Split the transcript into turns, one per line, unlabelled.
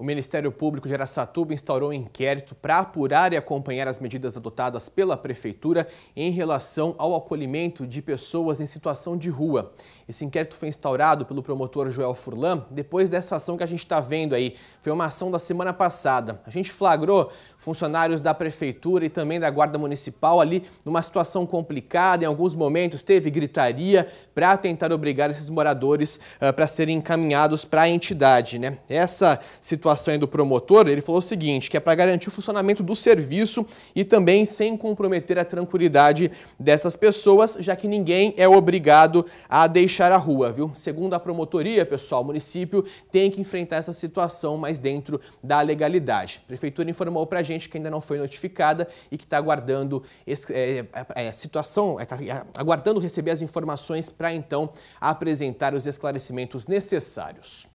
O Ministério Público de Aracatuba instaurou um inquérito para apurar e acompanhar as medidas adotadas pela Prefeitura em relação ao acolhimento de pessoas em situação de rua. Esse inquérito foi instaurado pelo promotor Joel Furlan depois dessa ação que a gente está vendo aí. Foi uma ação da semana passada. A gente flagrou funcionários da Prefeitura e também da Guarda Municipal ali numa situação complicada. Em alguns momentos teve gritaria para tentar obrigar esses moradores uh, ah, para serem encaminhados para a entidade. Né? Essa situação aí do promotor, ele falou o seguinte, que é para garantir o funcionamento do serviço e também sem comprometer a tranquilidade dessas pessoas, já que ninguém é obrigado a deixar a rua, viu? Segundo a promotoria, pessoal, o município tem que enfrentar essa situação, mas dentro da legalidade. A prefeitura informou para a gente que ainda não foi notificada e que está aguardando é, é, é situação, está é, é, aguardando receber as informações para então apresentar os esclarecimentos necessários.